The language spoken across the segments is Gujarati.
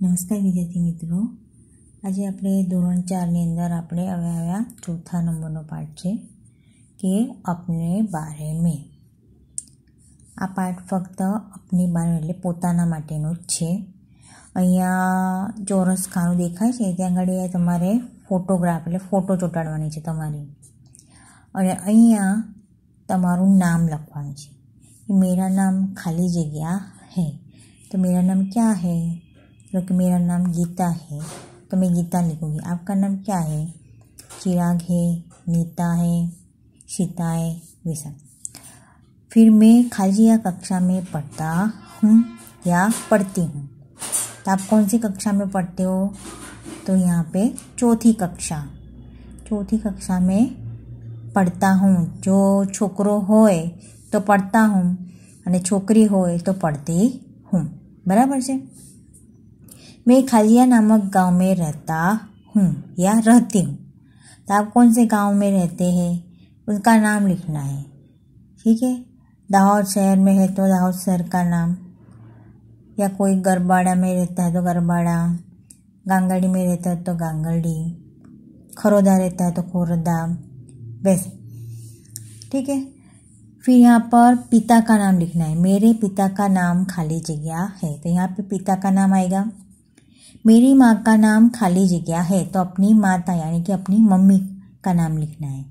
નમસ્કાર વિદ્યાર્થી મિત્રો આજે આપણે ધોરણ ચારની અંદર આપણે હવે આવ્યા ચોથા નંબરનો પાઠ છે કે અપને બારે મેં આ પાઠ ફક્ત અપની બારે એટલે પોતાના માટેનો જ છે અહીંયા ચોરસ ખાનું દેખાય છે ત્યાં આગળ તમારે ફોટોગ્રાફ એટલે ફોટો ચોંટાડવાની છે તમારી અને અહીંયા તમારું નામ લખવાનું છે મેરા નામ ખાલી જગ્યા હૈ તો મેરા નામ ક્યાં હૈ क्योंकि मेरा नाम गीता है तो मैं गीता लिखूँगी आपका नाम क्या है चिराग है नीता है सीता है विशा फिर मैं खालिया कक्षा में पढ़ता हूँ या पढ़ती हूँ तो आप कौन सी कक्षा में पढ़ते हो तो यहाँ पे चौथी कक्षा चौथी कक्षा में पढ़ता हूँ जो छोकरो होए तो पढ़ता हूँ अने छोकरी હોય तो पढ़ती हूँ बराबर से मैं खलिया नामक गांव में रहता हूँ या रहती हूँ तो आप कौन से गांव में रहते हैं उनका नाम लिखना है ठीक है दाहौर शहर में है तो दाहौद शहर का नाम या कोई गरबाड़ा में रहता है तो गरबाड़ा गांगड़ी में रहता है तो गांगड़ी खरोदा रहता है तो खोरदा बस ठीक है फिर यहाँ पर पिता का नाम लिखना है मेरे पिता का नाम खाली जगह है तो यहाँ पे पिता का नाम आएगा मेरी माँ का नाम खाली जगह है तो अपनी माता यानी कि अपनी मम्मी का नाम लिखना है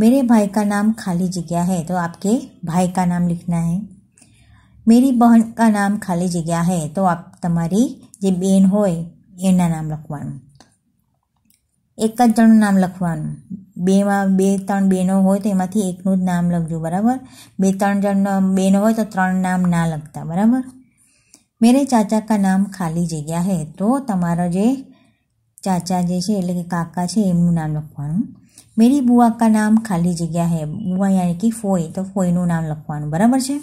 मेरे भाई का नाम खाली जगह है तो आपके भाई का नाम लिखना है मेरी बहन का नाम खाली जगह है तो आप तुम्हारी जो बहन हो नाम लखवाणू एक जन नाम लखवा बे बे हो तो एक नाम लखजो बराबर बे तरह जन बहनों हो तो त्रन नाम ना लगता बराबर મેરે ચાચા કા નામ ખાલી જગ્યા હે તો તમારો જે ચાચા જે છે એટલે કે કાકા છે એમનું નામ લખવાનું મેરી બુઆ કા નામ ખાલી જગ્યા હે બુઆ યાની કે ફોઈ તો ફોઈનું નામ લખવાનું બરાબર છે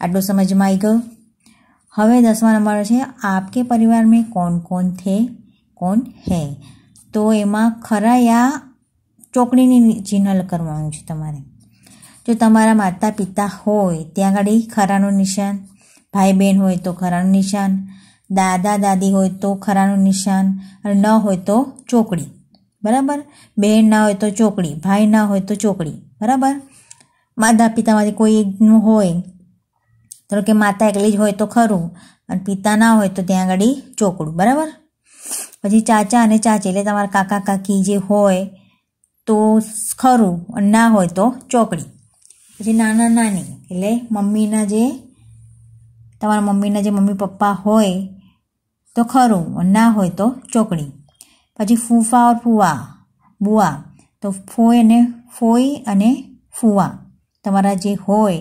આટલું સમજમાં આવી ગયો હવે દસમા નંબર છે આપકે પરિવાર મેં કોણ કોણ થે કોણ હે તો એમાં ખરા યા ચોકડીની ચિહ્ન કરવાનું છે તમારે જો તમારા માતા પિતા હોય ત્યાં આગળ ખરાનું નિશાન ભાઈ બહેન હોય તો ખરાનું નિશાન દાદા દાદી હોય તો ખરાનું નિશાન અને ન હોય તો ચોકડી બરાબર બહેન ના હોય તો ચોકડી ભાઈ ના હોય તો ચોકડી બરાબર માતા પિતામાંથી કોઈનું હોય ધારો કે માતા એકલી જ હોય તો ખરું અને પિતા ના હોય તો ત્યાં આગળ ચોકડું બરાબર પછી ચાચા અને ચાચી એટલે તમારા કાકા કાકી જે હોય તો ખરું અને ના હોય તો ચોકડી પછી નાના નાની એટલે મમ્મીના જે તમારા મમ્મીના જે મમ્મી પપ્પા હોય તો ખરું ના હોય તો ચોકડી પછી ફૂફા ઓર ફુવા બુઆ તો ફોય અને ફોઈ અને ફુવા તમારા જે હોય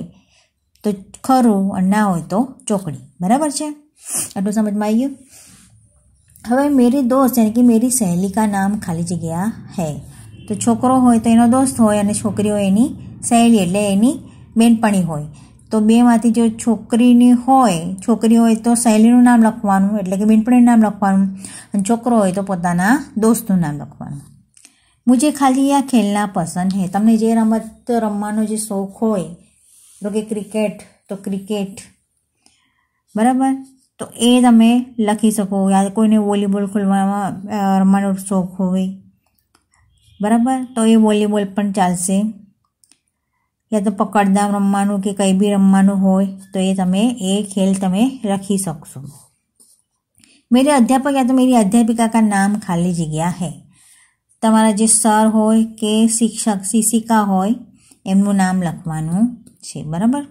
તો ખરું અને ના હોય તો ચોકડી બરાબર છે આટલું સમજમાં આવી ગયું હવે મેરી દોસ્ત યાની કે મેરી સહેલી કા નામ ખાલી જગ્યા હે તો છોકરો હોય તો એનો દોસ્ત હોય અને છોકરી હોય એની સહેલી એટલે એની બેનપણી હોય તો બેમાંથી જો છોકરીની હોય છોકરી હોય તો સહેલીનું નામ લખવાનું એટલે કે બેનપણીનું નામ લખવાનું અને છોકરો હોય તો પોતાના દોસ્તનું નામ લખવાનું મુજે ખાલી આ ખેલના પસંદ હે તમને જે રમત રમવાનો જે શોખ હોય તો કે ક્રિકેટ તો ક્રિકેટ બરાબર તો એ તમે લખી શકો યા કોઈને વોલીબોલ ખોલવામાં રમવાનો શોખ હોય બરાબર તો એ વોલીબોલ પણ ચાલશે એ તો પકડદા રમ્મા નું કે કઈબી રમ્મા નું હોય તો એ તમે એક ખેલ તમે રાખી શકશો મેરે અધ્યાપક આ તો મેરી અધ્યાપિકા કા નામ ખાલી જગ્યા હે તમારો જે સર હોય કે શિક્ષક સીસી કા હોય એનું નામ લખવાનું છે બરાબર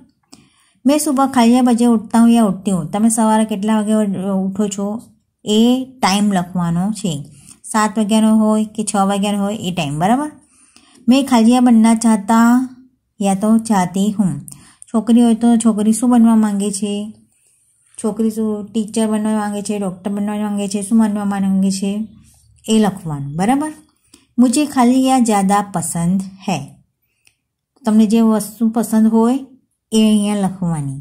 મે સબો ખાલીયા બજે ઉઠતા હું કે ઉઠતી હું તમે સવારે કેટલા વાગે ઉઠો છો એ ટાઈમ લખવાનું છે 7 વાગ્યા નો હોય કે 6 વાગ્યા નો હોય એ ટાઈમ બરાબર મે ખાલીયા બનના ચાહતા યા તો ચાહતી હું છોકરી હોય તો છોકરી શું બનવા માંગે છે છોકરી શું ટીચર બનવા માંગે છે ડૉક્ટર બનવા માંગે છે શું બનવા માંગે છે એ લખવાનું બરાબર મુજે ખાલી યા જ્યાદા પસંદ હૈ તમને જે વસ્તુ પસંદ હોય એ અહીંયા લખવાની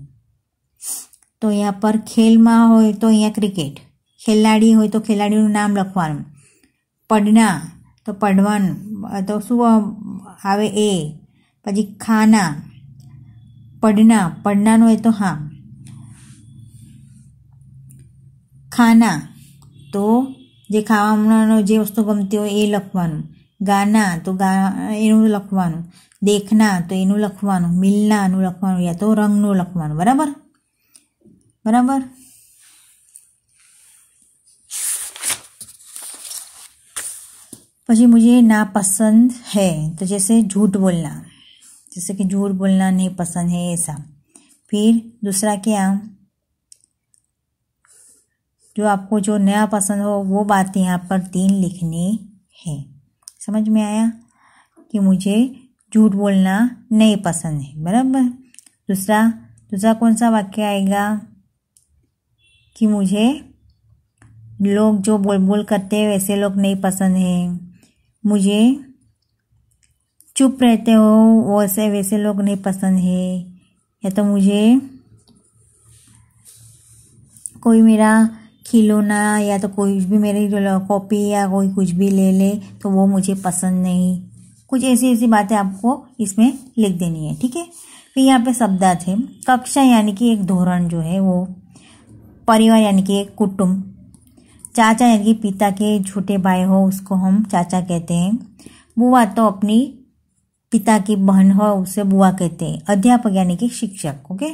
તો અહીંયા પર ખેલમાં હોય તો અહીંયા ક્રિકેટ ખેલાડી હોય તો ખેલાડીનું નામ લખવાનું પડના તો પડવાનું તો શું આવે એ અજી ખાના પડના પડના નોય તો હા ખાના તો જે ખાવાનું નો જે વસ્તુ ગમતી હોય એ લખવાનું ગાના તો ગા એનું લખવાનું દેખના તો એનું લખવાનું મળના નું લખવાનું કે તો રંગ નું લખવાનું બરાબર બરાબર પછી مجھے ના પસંદ છે તો જેસે જૂઠ બોલના जैसे कि झूठ बोलना नहीं पसंद है ऐसा फिर दूसरा क्या जो आपको जो नया पसंद हो वो बातें यहाँ पर तीन लिखनी है समझ में आया कि मुझे झूठ बोलना नहीं पसंद है बराबर दूसरा दूसरा कौन सा वाक्य आएगा कि मुझे लोग जो बोल बोल करते हैं वैसे लोग नहीं पसंद हैं मुझे चुप रहते हो वैसे वैसे लोग नहीं पसंद है या तो मुझे कोई मेरा खिलौना या तो कोई भी मेरी कॉपी या कोई कुछ भी ले ले तो वो मुझे पसंद नहीं कुछ ऐसी ऐसी बातें आपको इसमें लिख देनी है ठीक है फिर तो यहाँ पे शब्दार्थ है कक्षा यानी कि एक धोरण जो है वो परिवार यानी कि एक कुटुम्ब चाचा यानी कि पिता के छोटे भाई हो उसको हम चाचा कहते हैं बुआ तो अपनी पिता की बहन हो उसे बुआ कहते हैं अध्यापक यानी कि शिक्षक ओके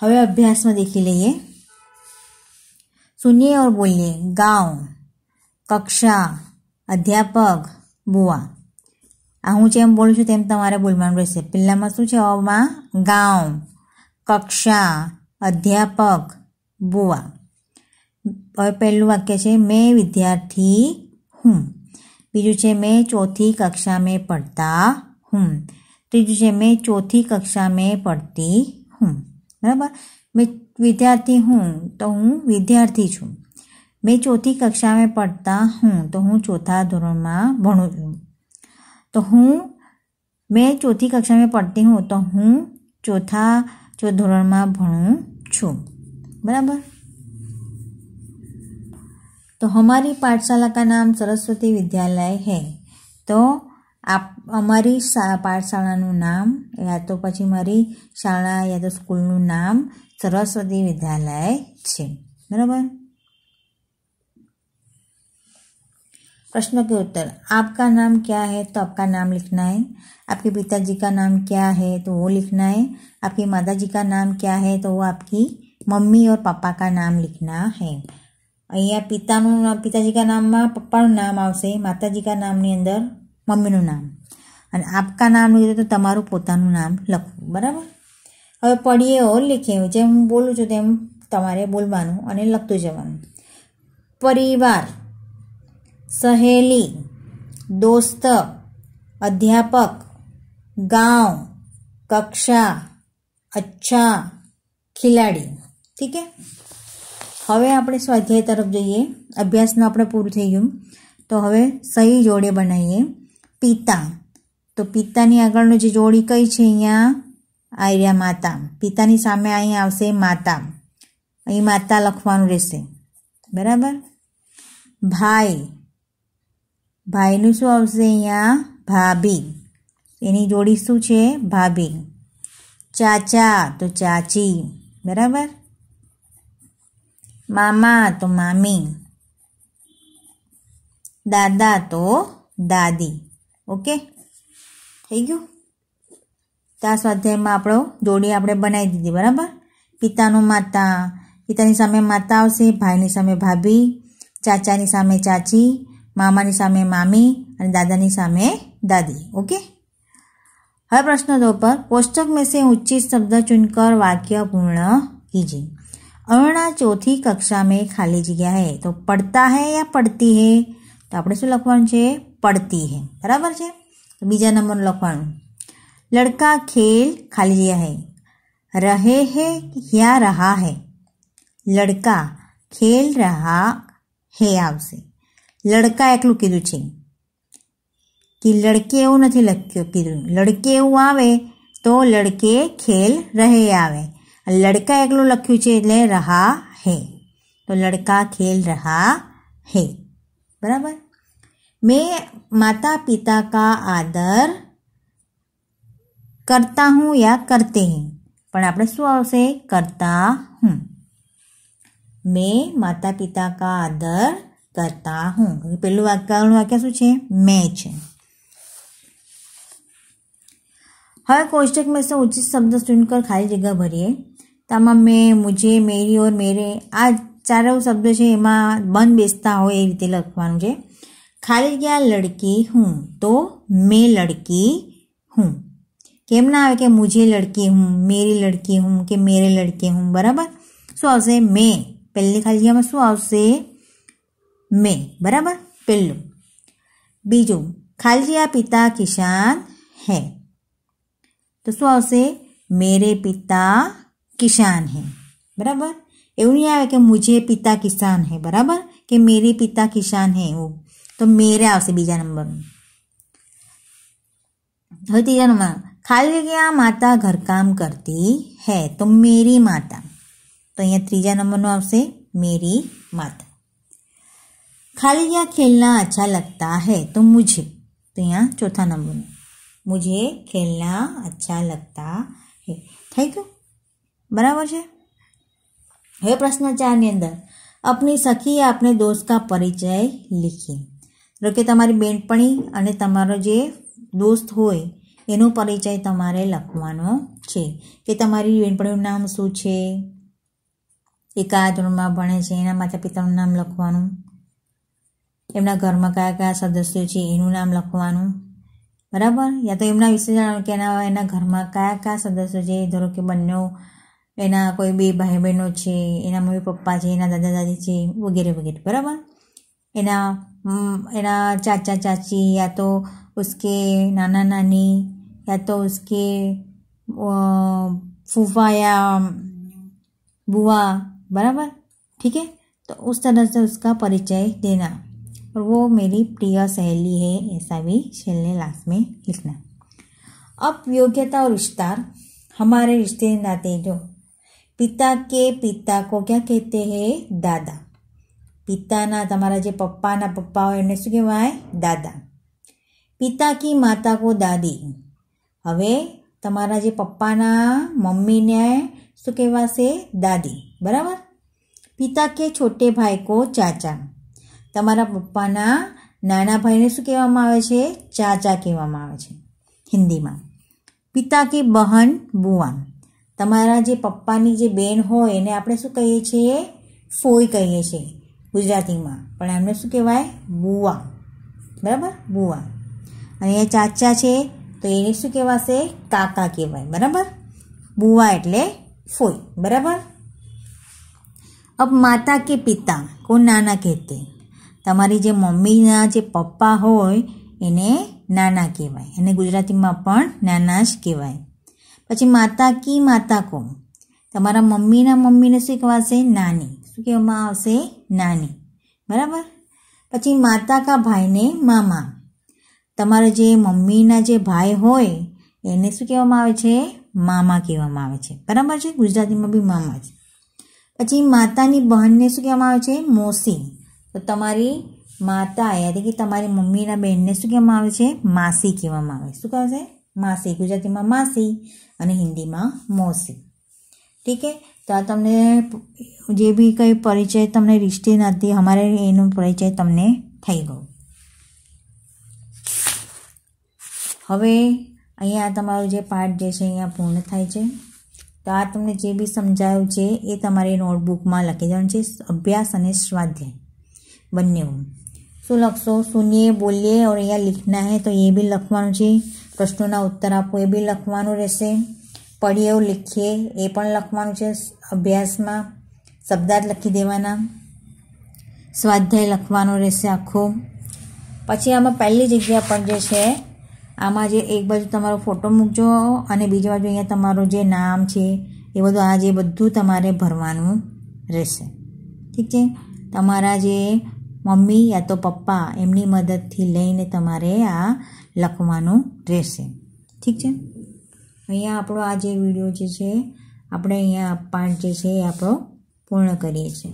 हमें अभ्यास में देखी लिए सुनिए और बोलिए गाँव कक्षा અધ્યાપક બુવા આ હું જેમ બોલું છું તેમ તમારે બોલવાનું રહેશે પહેલાંમાં શું છે અમાં ગામ કક્ષા અધ્યાપક બુવા હવે પહેલું વાક્ય છે મેં વિદ્યાર્થી હું બીજું છે મેં ચોથી કક્ષા મેં પડતા હું ત્રીજું છે મેં ચોથી કક્ષા મેં પડતી હું બરાબર મેં વિદ્યાર્થી હું તો હું વિદ્યાર્થી છું મેં ચોથી કક્ષામાં પડતા હું તો હું ચોથા ધોરણમાં ભણું છું તો હું મેં ચોથી કક્ષામાં પડતી હું તો હું ચોથા ધોરણમાં ભણું છું બરાબર तो हमारी पाठशाला का नाम सरस्वती विद्यालय है तो आप हमारी पाठशाला नाम या तो पी मरी शाला या तो स्कूल नाम सरस्वती विद्यालय है बराबर प्रश्न के उत्तर आपका नाम क्या है तो आपका नाम लिखना है आपके पिताजी का नाम क्या है तो वो लिखना है आपकी माता जी का नाम क्या है तो वो आपकी मम्मी और पापा का नाम लिखना है અહીંયા પિતાનું નામ પિતાજી નામમાં પપ્પાનું નામ આવશે માતાજીકા નામની અંદર મમ્મીનું નામ અને આપકા નામનું કીધું તો તમારું પોતાનું નામ લખવું બરાબર હવે પડીએ ઓ લખીએ જેમ હું બોલું છું તેમ તમારે બોલવાનું અને લખતું જવાનું પરિવાર સહેલી દોસ્ત અધ્યાપક ગાંવ કક્ષા અચ્છા ખિલાડી ઠીક હે હવે આપણે સ્વાધ્યાય તરફ જઈએ અભ્યાસનું આપણે પૂરું થઈ ગયું તો હવે સહી જોડે બનાવીએ પિતા તો પિતાની આગળનું જે જોડી કઈ છે અહીંયા આર્યા માતા પિતાની સામે અહીં આવશે માતા અહીં માતા લખવાનું રહેશે બરાબર ભાઈ ભાઈનું શું આવશે અહીંયા ભાભી એની જોડી શું છે ભાભી ચાચા તો ચાચી બરાબર મામા તો મામી દાદા તો દાદી ઓકે થઈ ગયું ત્યાં સ્વાધ્યાયમાં આપણો જોડી આપણે બનાવી દીધી બરાબર પિતાનું માતા પિતાની સામે માતા આવશે ભાઈની સામે ભાભી ચાચાની સામે ચાચી મામાની સામે મામી અને દાદાની સામે દાદી ઓકે હવે પ્રશ્ન તો પર કોષ્ટક મેસે ઉચ્ચિત શબ્દ ચૂનકર વાક્ય પૂર્ણ કીજીએ અર્ણા ચોથી કક્ષા મેં ખાલી જગ્યા હે તો પડતા હે યા પડતી હે તો આપણે શું લખવાનું છે પડતી હે બરાબર છે તો બીજા નંબરનું લખવાનું લડકા ખેલ ખાલી જગ્યા હે रहे है या रहा है લડકા ખેલ રહા હે આવશે લડકા એકલું કીધું છે કે લડકે એવું નથી લખ્યું કીધું લડકે એવું આવે તો લડકે ખેલ રહે આવે લડકા એકલું લખ્યું છે એટલે રહા હે તો લડકા ખેલ રહા હે બરાબર મેં માતા પિતા કા આદર કરતા હું યા કરતે હે પણ આપણે શું આવશે કરતા હું મેં માતા પિતા કા આદર કરતા હું પેલું વાક્યનું વાક્ય શું છે મેં છે હવે कोष्टक में से उचित शब्द चुनकर खाली जगह भरिए માં મેં મુજે મેરી ઓર મેરે આ ચાર શબ્દો છે માં બંધ બેસતા હોય એ રીતે લખવાનું છે ખાલી ગયા લડકી હું તો મે લડકી હું કેમ ના આવે કે મુજે લડકી હું મેરી લડકી હું કે મેરે લડકી હું બરાબર સો આવસે મે પેલી ખાલી ગયા માં સો આવસે મે બરાબર પેલું બીજો ખાલી ગયા પિતા કિસાન હે તો સો આવસે મેરે પિતા किसान है बराबर एवं नहीं आया कि मुझे पिता किसान है बराबर कि मेरे पिता किसान है वो तो मेरे आवश्य बीजा नंबर तीजा नंबर खाली जगह माता घर काम करती है तो मेरी माता तो यह तीजा नंबर नो आपसे मेरी माता खाली जगह खेलना अच्छा लगता है तो मुझे तो यहाँ चौथा नंबर मुझे खेलना अच्छा लगता है थैंक यू બરાબર છે હવે પ્રશ્ન ચારની અંદર આપની સખી આપને દોસ્ત કા પરિચય લિખી ધારો કે તમારી બેનપણી અને તમારો જે દોસ્ત હોય એનો પરિચય તમારે લખવાનો છે કે તમારી બેનપણીનું નામ શું છે એ કયા ધોરણમાં ભણે છે એના માતા પિતાનું નામ લખવાનું એમના ઘરમાં કયા કયા સદસ્યો છે એનું નામ લખવાનું બરાબર યા તો એમના વિશે જણાવવાનું કે એના એના ઘરમાં કયા કયા સદસ્યો છે ધારો કે બંને એના કોઈ બે ભાઈ બહેનો છે એના મમ્મી પપ્પા છે એના दादी દાદી वगैरह वगैरह बराबर एना એના એના ચાચા ચાચી યા તો उसके नाना नानी या तो उसके फूफा या बुआ बराबर ठीक है तो उस तरह से उसका परिचय देना और वो मेरी प्रिय सहेली है ऐसा भी शल्य लास्ट में लिखना अब योग्यता और विस्तार हमारे रिश्ते नाते जो પિતા કે પિતા કો ક્યાં કહેતે હે દાદા પિતાના તમારા જે પપ્પાના પપ્પા હોય એને શું કહેવાય દાદા પિતા કી માતા કો દાદી હવે તમારા જે પપ્પાના મમ્મીને શું કહેવાશે દાદી બરાબર પિતા કે છોટે ભાઈ કો ચાચા તમારા પપ્પાના નાના ભાઈને શું કહેવામાં આવે છે ચાચા કહેવામાં આવે છે હિન્દીમાં પિતા કે બહન બુઆ તમારા જે પપ્પાની જે બેન હોય એને આપણે શું કહીએ છીએ ફોઈ કહીએ છીએ ગુજરાતીમાં પણ એમને શું કહેવાય બુવા બરાબર બુવા અને એ ચાચા છે તો એને શું કહેવાશે કાકા કહેવાય બરાબર બુવા એટલે ફોઈ બરાબર અબ માતા કે પિતા કો નાના કહેતે તમારી જે મમ્મીના જે પપ્પા હોય એને નાના કહેવાય એને ગુજરાતીમાં પણ નાના જ કહેવાય પછી માતા કી માતા કો તમારા મમ્મીના મમ્મીને શું કહેવાશે નાની શું કહેવામાં આવશે નાની બરાબર પછી માતા કા ભાઈને મામા તમારા જે મમ્મીના જે ભાઈ હોય એને શું કહેવામાં આવે છે મામા કહેવામાં આવે છે બરાબર છે ગુજરાતીમાં બી મામા છે પછી માતાની બહેનને શું કહેવામાં આવે છે મોસી તો તમારી માતા યાદ કે તમારી મમ્મીના બહેનને શું કહેવામાં આવે છે માસી કહેવામાં આવે શું કહેવાશે માસી ગુજરાતીમાં માસી અને હિન્દીમાં મોસી ઠીક है તો આ તમને જે બી કંઈ પરિચય તમને રિશ્તે નથી અમારે એનો પરિચય તમને થઈ ગયો હવે અહીંયા તમારો જે પાઠ જે છે અહીંયા પૂર્ણ થાય છે તો આ તમને જે બી સમજાયું છે એ તમારે નોટબુકમાં લખી દેવાનું છે અભ્યાસ અને સ્વાધ્યાય બંને શું લખશો સુનિએ બોલીએ ઓર અહીંયા લીખના હે તો એ બી લખવાનું છે પ્રશ્નોના ઉત્તર આપો એ બી લખવાનું રહેશે પડીઓ લખીએ એ પણ લખવાનું છે અભ્યાસમાં શબ્દાર્થ લખી દેવાના સ્વાધ્યાય લખવાનો રહેશે આખો પછી આમાં પહેલી જગ્યા પણ જે છે આમાં જે એક બાજુ તમારો ફોટો મૂકજો અને બીજી બાજુ અહીંયા તમારું જે નામ છે એ બધું આ જે બધું તમારે ભરવાનું રહેશે ઠીક છે તમારા જે મમ્મી યા તો પપ્પા એમની મદદથી લઈને તમારે આ લખવાનું રહેશે ઠીક છે અહીંયા આપણો આ જે વિડીયો જે છે આપણે અહીંયા પાઠ જે છે એ આપણો પૂર્ણ કરીએ છીએ